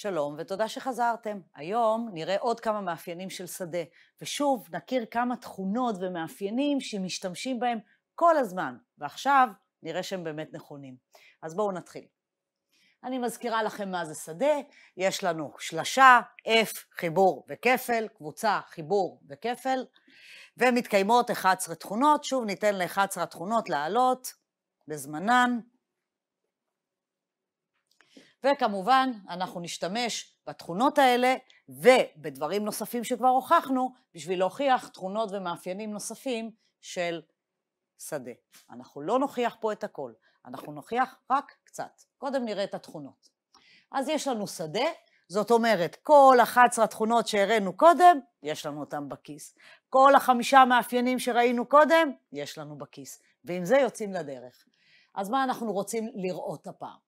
שלום ותודה שחזרתם. היום נראה עוד כמה מאפיינים של שדה, ושוב נכיר כמה תכונות ומאפיינים שמשתמשים בהם כל הזמן, ועכשיו נראה שהם באמת נכונים. אז בואו נתחיל. אני מזכירה לכם מה זה שדה, יש לנו שלשה, F, חיבור וכפל, קבוצה, חיבור וכפל, ומתקיימות 11 תכונות, שוב ניתן ל-11 התכונות לעלות בזמנן, וכמובן, אנחנו נשתמש בתכונות האלה ובדברים נוספים שכבר הוכחנו, בשביל להוכיח תכונות ומאפיינים נוספים של שדה. אנחנו לא נוכיח פה את הכל, אנחנו נוכיח רק קצת. קודם נראה את התכונות. אז יש לנו שדה, זאת אומרת, כל 11 התכונות שהראינו קודם, יש לנו אותן בכיס. כל החמישה מאפיינים שראינו קודם, יש לנו בכיס. ועם זה יוצאים לדרך. אז מה אנחנו רוצים לראות הפעם?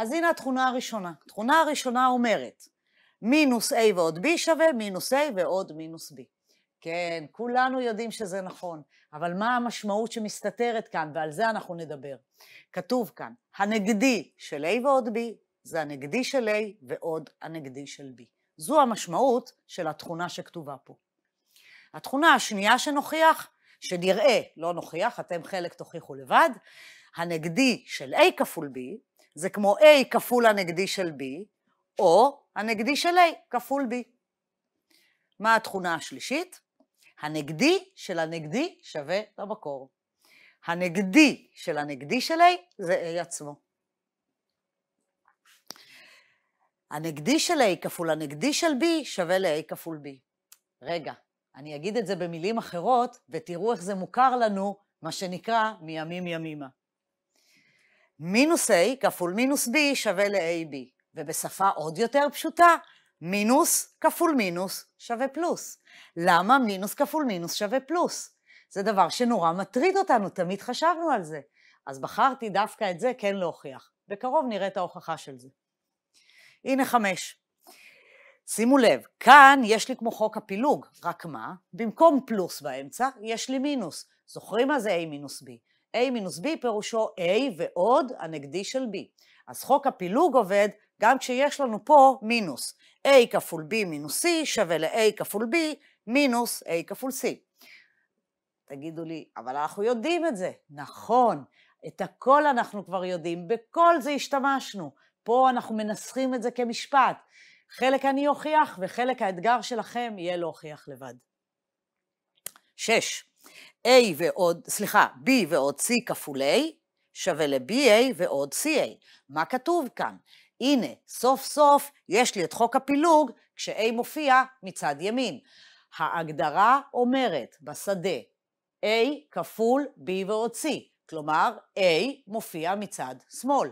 אז הנה התכונה הראשונה. התכונה הראשונה אומרת, מינוס A ועוד B שווה מינוס A ועוד מינוס B. כן, כולנו יודעים שזה נכון, אבל מה המשמעות שמסתתרת כאן, ועל זה אנחנו נדבר. כתוב כאן, הנגדי של A ועוד B, זה הנגדי של A ועוד הנגדי של B. זו המשמעות של התכונה שכתובה פה. התכונה השנייה שנוכיח, שנראה, לא נוכיח, אתם חלק תוכיחו לבד, הנגדי של A כפול B, זה כמו A כפול הנגדי של B, או הנגדי של A כפול B. מה התכונה השלישית? הנגדי של הנגדי שווה למקור. הנגדי של הנגדי של A זה A עצמו. הנגדי של A כפול הנגדי של B שווה ל-A כפול B. רגע, אני אגיד את זה במילים אחרות, ותראו איך זה מוכר לנו, מה שנקרא מימים ימימה. מינוס A כפול מינוס B שווה ל-AB, ובשפה עוד יותר פשוטה, מינוס כפול מינוס שווה פלוס. למה מינוס כפול מינוס שווה פלוס? זה דבר שנורא מטריד אותנו, תמיד חשבנו על זה. אז בחרתי דווקא את זה כן להוכיח. בקרוב נראה את ההוכחה של זה. הנה חמש. שימו לב, כאן יש לי כמו חוק הפילוג, רק מה? במקום פלוס באמצע, יש לי מינוס. זוכרים מה זה A מינוס B? a מינוס b פירושו a ועוד הנגדי של b. אז חוק הפילוג עובד גם כשיש לנו פה מינוס. a כפול b מינוס c שווה ל-a כפול b מינוס a כפול c. תגידו לי, אבל אנחנו יודעים את זה. נכון, את הכל אנחנו כבר יודעים, בכל זה השתמשנו. פה אנחנו מנסחים את זה כמשפט. חלק אני אוכיח וחלק האתגר שלכם יהיה להוכיח לבד. שש, A ועוד, סליחה, B ועוד C כפול A שווה ל-BA ועוד CA. מה כתוב כאן? הנה, סוף סוף יש לי את חוק הפילוג כש-A מופיע מצד ימין. ההגדרה אומרת בשדה A כפול B ועוד C, כלומר A מופיע מצד שמאל.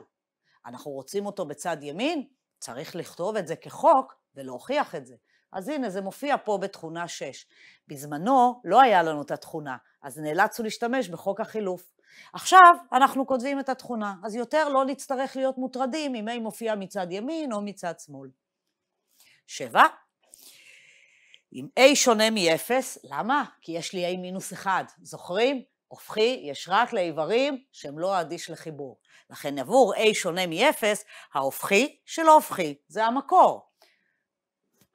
אנחנו רוצים אותו בצד ימין? צריך לכתוב את זה כחוק ולהוכיח את זה. אז הנה, זה מופיע פה בתכונה 6. בזמנו לא היה לנו את התכונה, אז נאלצנו להשתמש בחוק החילוף. עכשיו אנחנו כותבים את התכונה, אז יותר לא נצטרך להיות מוטרדים אם היא מופיעה מצד ימין או מצד שמאל. 7. אם A שונה מ-0, למה? כי יש לי A מינוס 1, זוכרים? הופכי יש רק לאיברים שהם לא אדיש לחיבור. לכן עבור A שונה מ-0, ההופכי שלא הופכי, זה המקור.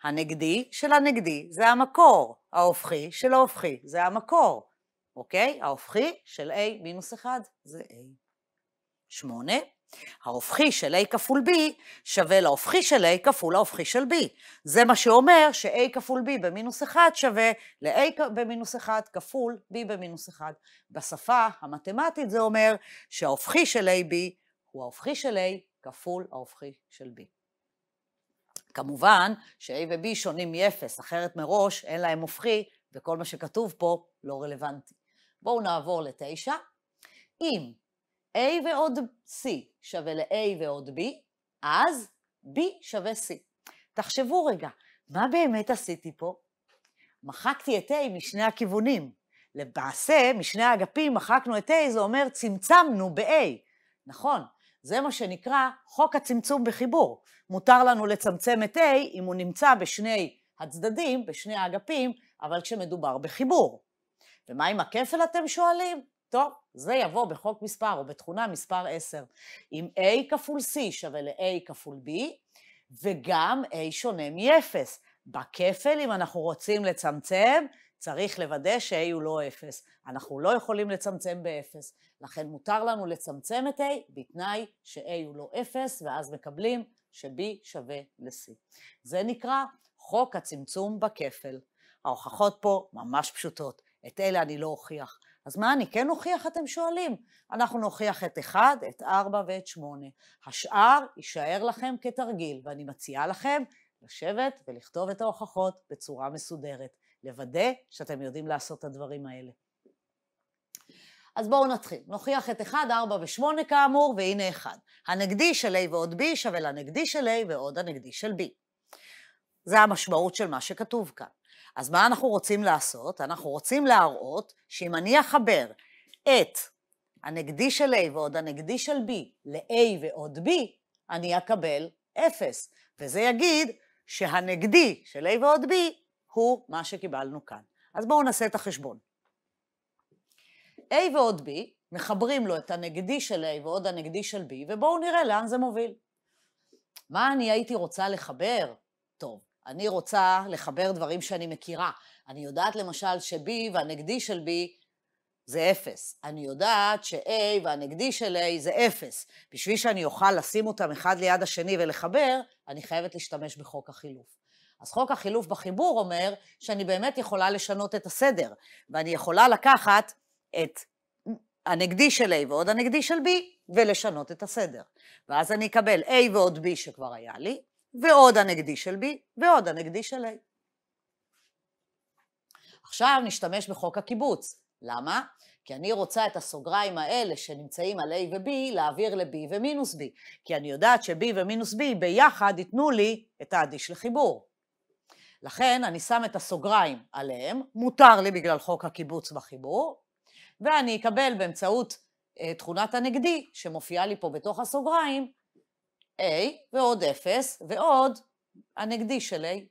הנגדי של הנגדי זה המקור, ההופכי של ההופכי זה המקור, אוקיי? ההופכי של A מינוס 1 זה A. 8. ההופכי של A כפול B שווה להופכי של A כפול ההופכי של B. זה מה שאומר ש-A כפול B במינוס 1 שווה ל-A במינוס 1 כפול B במינוס 1. בשפה המתמטית זה אומר שההופכי של AB הוא ההופכי של A כפול ההופכי של B. כמובן ש-A ו-B שונים מ-0, אחרת מראש אין להם הופכי, וכל מה שכתוב פה לא רלוונטי. בואו נעבור ל-9. אם A ועוד C שווה ל-A ועוד B, אז B שווה C. תחשבו רגע, מה באמת עשיתי פה? מחקתי את A משני הכיוונים. למעשה, משני האגפים מחקנו את A, זה אומר צמצמנו ב-A. נכון, זה מה שנקרא חוק הצמצום בחיבור. מותר לנו לצמצם את A אם הוא נמצא בשני הצדדים, בשני האגפים, אבל כשמדובר בחיבור. ומה עם הכפל אתם שואלים? טוב, זה יבוא בחוק מספר או בתכונה מספר 10. אם A כפול C שווה ל-A כפול B, וגם A שונה מ-0. בכפל, אם אנחנו רוצים לצמצם, צריך לוודא ש-A הוא לא 0. אנחנו לא יכולים לצמצם ב-0, לכן מותר לנו לצמצם את A בתנאי ש-A הוא לא 0, ואז מקבלים ש-B שווה ל-C. זה נקרא חוק הצמצום בכפל. ההוכחות פה ממש פשוטות, את אלה אני לא אוכיח. אז מה אני כן אוכיח, אתם שואלים? אנחנו נוכיח את 1, את 4 ואת 8. השאר יישאר לכם כתרגיל, ואני מציעה לכם לשבת ולכתוב את ההוכחות בצורה מסודרת, לוודא שאתם יודעים לעשות את הדברים האלה. אז בואו נתחיל. נוכיח את 1, 4 ו-8 כאמור, והנה 1. הנגדי של A ועוד B שווה לנגדי של A ועוד הנגדי של B. זה המשמעות של מה שכתוב כאן. אז מה אנחנו רוצים לעשות? אנחנו רוצים להראות שאם אני אחבר את הנגדי של A ועוד הנגדי של B ל-A ועוד B, אני אקבל 0. וזה יגיד שהנגדי של A ועוד B הוא מה שקיבלנו כאן. אז בואו נעשה את החשבון. A ועוד B, מחברים לו את הנגדי של A ועוד הנגדי של B, ובואו נראה לאן זה מוביל. מה אני הייתי רוצה לחבר? טוב, אני רוצה לחבר דברים שאני מכירה. אני יודעת למשל ש-B והנגדי של B זה אפס. אני יודעת ש-A והנגדי של A זה אפס. בשביל שאני אוכל לשים אותם אחד ליד השני ולחבר, אני חייבת להשתמש בחוק החילוף. אז חוק החילוף בחיבור אומר שאני באמת יכולה לשנות את הסדר, ואני יכולה לקחת את הנגדי של A ועוד הנגדי של B ולשנות את הסדר. ואז אני אקבל A ועוד B שכבר היה לי, ועוד הנגדי של B ועוד הנגדי של A. עכשיו נשתמש בחוק הקיבוץ. למה? כי אני רוצה את הסוגריים האלה שנמצאים על A ו-B להעביר ל-B ומינוס B, כי אני יודעת ש-B ומינוס B ביחד ייתנו לי את האדיש לחיבור. לכן אני שם את הסוגריים עליהם, מותר לי בגלל חוק הקיבוץ בחיבור, ואני אקבל באמצעות אה, תכונת הנגדי שמופיעה לי פה בתוך הסוגריים, A ועוד 0 ועוד הנגדי של A.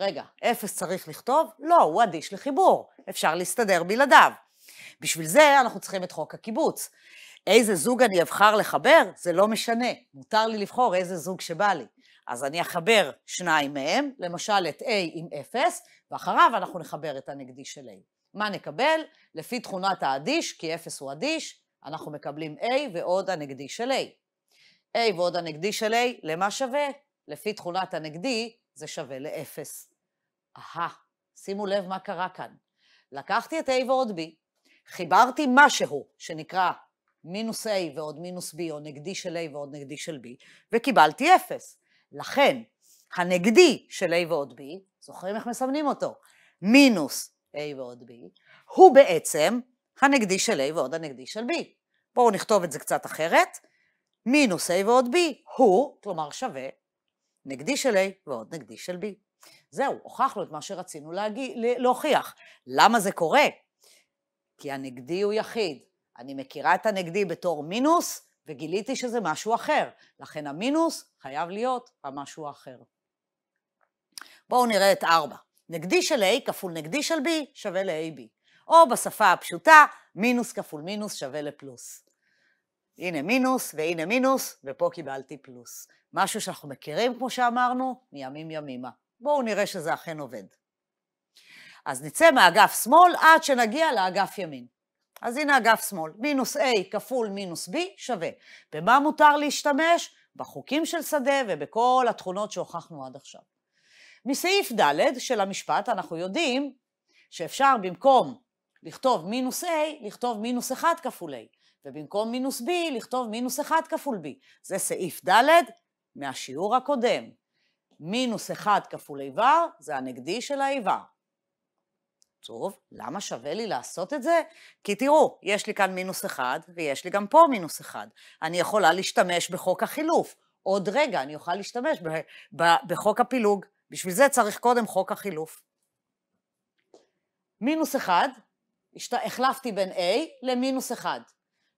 רגע, אפס צריך לכתוב? לא, הוא אדיש לחיבור, אפשר להסתדר בלעדיו. בשביל זה אנחנו צריכים את חוק הקיבוץ. איזה זוג אני אבחר לחבר? זה לא משנה, מותר לי לבחור איזה זוג שבא לי. אז אני אחבר שניים מהם, למשל את A עם אפס, ואחריו אנחנו נחבר את הנגדי של A. מה נקבל? לפי תכונת האדיש, כי אפס הוא אדיש, אנחנו מקבלים A ועוד הנגדי של A. A ועוד הנגדי של A, למה שווה? לפי תכונת הנגדי, זה שווה לאפס. אהה, שימו לב מה קרה כאן. לקחתי את A ועוד B, חיברתי משהו שנקרא מינוס A ועוד מינוס B, או נגדי של A ועוד נגדי של B, וקיבלתי אפס. לכן, הנגדי של A ועוד B, זוכרים איך מסמנים אותו? מינוס A ועוד B, הוא בעצם הנגדי של A ועוד הנגדי של B. בואו נכתוב את זה קצת אחרת. מינוס A ועוד B הוא, כלומר שווה נקדיש A ועוד נקדיש של B. זהו, הוכחנו את מה שרצינו להגיע, להוכיח. למה זה קורה? כי הנגדי הוא יחיד. אני מכירה את הנגדי בתור מינוס, וגיליתי שזה משהו אחר. לכן המינוס חייב להיות המשהו האחר. בואו נראה את 4. נגדי של A כפול נגדי של B שווה ל-AB. או בשפה הפשוטה, מינוס כפול מינוס שווה לפלוס. הנה מינוס והנה מינוס, ופה קיבלתי פלוס. משהו שאנחנו מכירים, כמו שאמרנו, מימים ימימה. בואו נראה שזה אכן עובד. אז נצא מאגף שמאל עד שנגיע לאגף ימין. אז הנה אגף שמאל, מינוס A כפול מינוס B שווה. במה מותר להשתמש? בחוקים של שדה ובכל התכונות שהוכחנו עד עכשיו. מסעיף ד' של המשפט אנחנו יודעים שאפשר במקום לכתוב מינוס A, לכתוב מינוס 1 כפול A. ובמקום מינוס b לכתוב מינוס 1 כפול b. זה סעיף ד' מהשיעור הקודם. מינוס 1 כפול איבר זה הנגדי של האיבר. טוב, למה שווה לי לעשות את זה? כי תראו, יש לי כאן מינוס 1 ויש לי גם פה מינוס 1. אני יכולה להשתמש בחוק החילוף. עוד רגע אני אוכל להשתמש ב- ב- בחוק הפילוג. בשביל זה צריך קודם חוק החילוף. מינוס 1, השת... החלפתי בין A למינוס 1.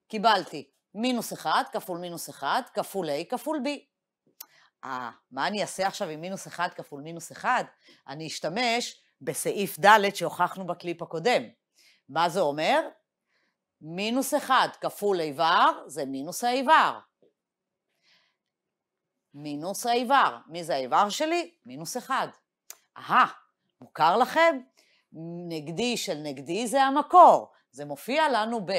קיבלתי מינוס 1 כפול מינוס 1 כפול A כפול B. אה, מה אני אעשה עכשיו עם מינוס 1 כפול מינוס 1? אני אשתמש בסעיף ד' שהוכחנו בקליפ הקודם. מה זה אומר? מינוס 1 כפול איבר זה מינוס האיבר. מינוס האיבר. מי זה האיבר שלי? מינוס 1. אהה, מוכר לכם? נגדי של נגדי זה המקור. זה מופיע לנו ב...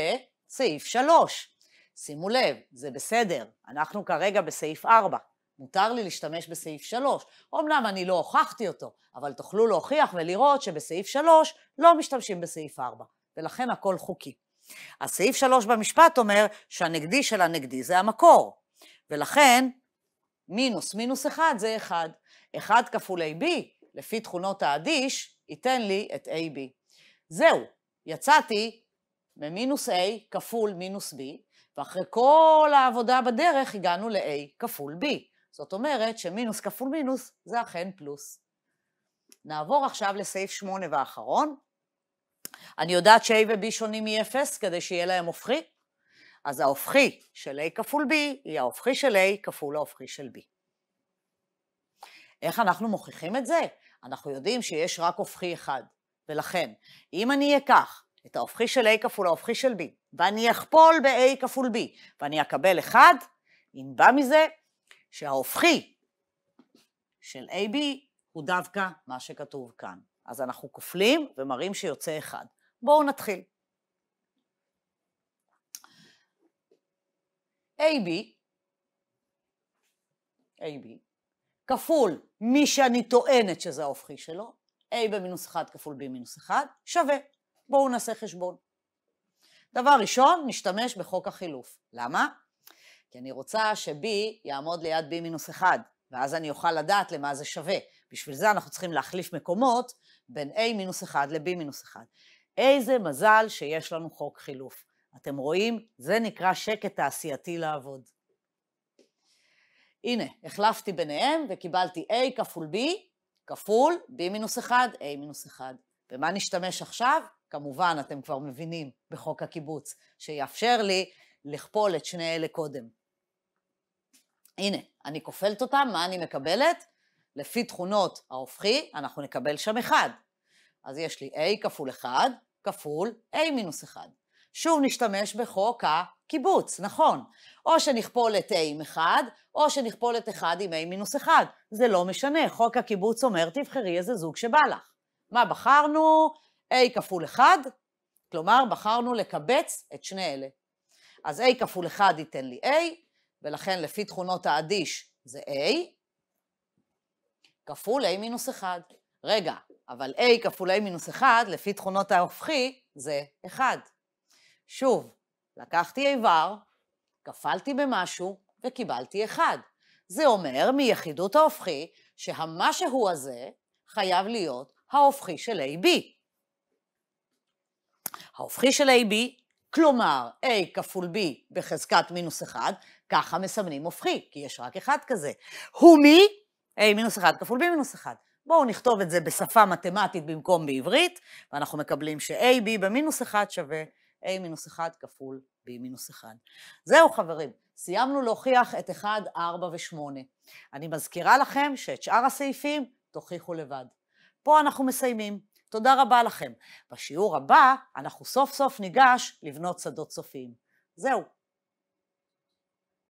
סעיף 3. שימו לב, זה בסדר, אנחנו כרגע בסעיף 4. מותר לי להשתמש בסעיף 3. אמנם אני לא הוכחתי אותו, אבל תוכלו להוכיח ולראות שבסעיף 3 לא משתמשים בסעיף 4, ולכן הכל חוקי. אז סעיף 3 במשפט אומר שהנגדי של הנגדי זה המקור, ולכן מינוס מינוס 1 זה 1. 1 כפול AB, לפי תכונות האדיש, ייתן לי את AB. זהו, יצאתי ממינוס A כפול מינוס B, ואחרי כל העבודה בדרך הגענו ל-A כפול B. זאת אומרת שמינוס כפול מינוס זה אכן פלוס. נעבור עכשיו לסעיף 8 והאחרון. אני יודעת ש-A ו-B שונים מ-0 כדי שיהיה להם הופכי, אז ההופכי של A כפול B היא ההופכי של A כפול ההופכי של B. איך אנחנו מוכיחים את זה? אנחנו יודעים שיש רק הופכי אחד, ולכן, אם אני אקח את ההופכי של A כפול ההופכי של B, ואני אכפול ב-A כפול B, ואני אקבל 1, ינבע מזה שההופכי של AB הוא דווקא מה שכתוב כאן. אז אנחנו כופלים ומראים שיוצא 1. בואו נתחיל. AB, AB, כפול מי שאני טוענת שזה ההופכי שלו, A במינוס 1 כפול B מינוס 1, שווה בואו נעשה חשבון. דבר ראשון, נשתמש בחוק החילוף. למה? כי אני רוצה ש-B יעמוד ליד B מינוס 1, ואז אני אוכל לדעת למה זה שווה. בשביל זה אנחנו צריכים להחליף מקומות בין A מינוס 1 ל-B מינוס 1. איזה מזל שיש לנו חוק חילוף. אתם רואים? זה נקרא שקט תעשייתי לעבוד. הנה, החלפתי ביניהם וקיבלתי A כפול B כפול B מינוס 1, A מינוס 1. במה נשתמש עכשיו? כמובן, אתם כבר מבינים בחוק הקיבוץ, שיאפשר לי לכפול את שני אלה קודם. הנה, אני כופלת אותם, מה אני מקבלת? לפי תכונות ההופכי, אנחנו נקבל שם 1. אז יש לי a כפול 1 כפול a מינוס 1. שוב נשתמש בחוק הקיבוץ, נכון. או שנכפול את a עם 1, או שנכפול את 1 עם a מינוס 1. זה לא משנה, חוק הקיבוץ אומר, תבחרי איזה זוג שבא לך. מה בחרנו? a כפול 1, כלומר בחרנו לקבץ את שני אלה. אז a כפול 1 ייתן לי a, ולכן לפי תכונות האדיש זה a, כפול a מינוס 1. רגע, אבל a כפול a מינוס 1, לפי תכונות ההופכי, זה 1. שוב, לקחתי איבר, כפלתי במשהו וקיבלתי 1. זה אומר מיחידות ההופכי שהמשהו הזה חייב להיות ההופכי של a b. ההופכי של AB, כלומר A כפול B בחזקת מינוס 1, ככה מסמנים הופכי, כי יש רק אחד כזה. הוא מי? A מינוס 1 כפול B מינוס 1. בואו נכתוב את זה בשפה מתמטית במקום בעברית, ואנחנו מקבלים ש-AB במינוס 1 שווה A מינוס 1 כפול B מינוס 1. זהו חברים, סיימנו להוכיח את 1, 4 ו-8. אני מזכירה לכם שאת שאר הסעיפים תוכיחו לבד. פה אנחנו מסיימים. תודה רבה לכם. בשיעור הבא אנחנו סוף סוף ניגש לבנות שדות סופיים. זהו,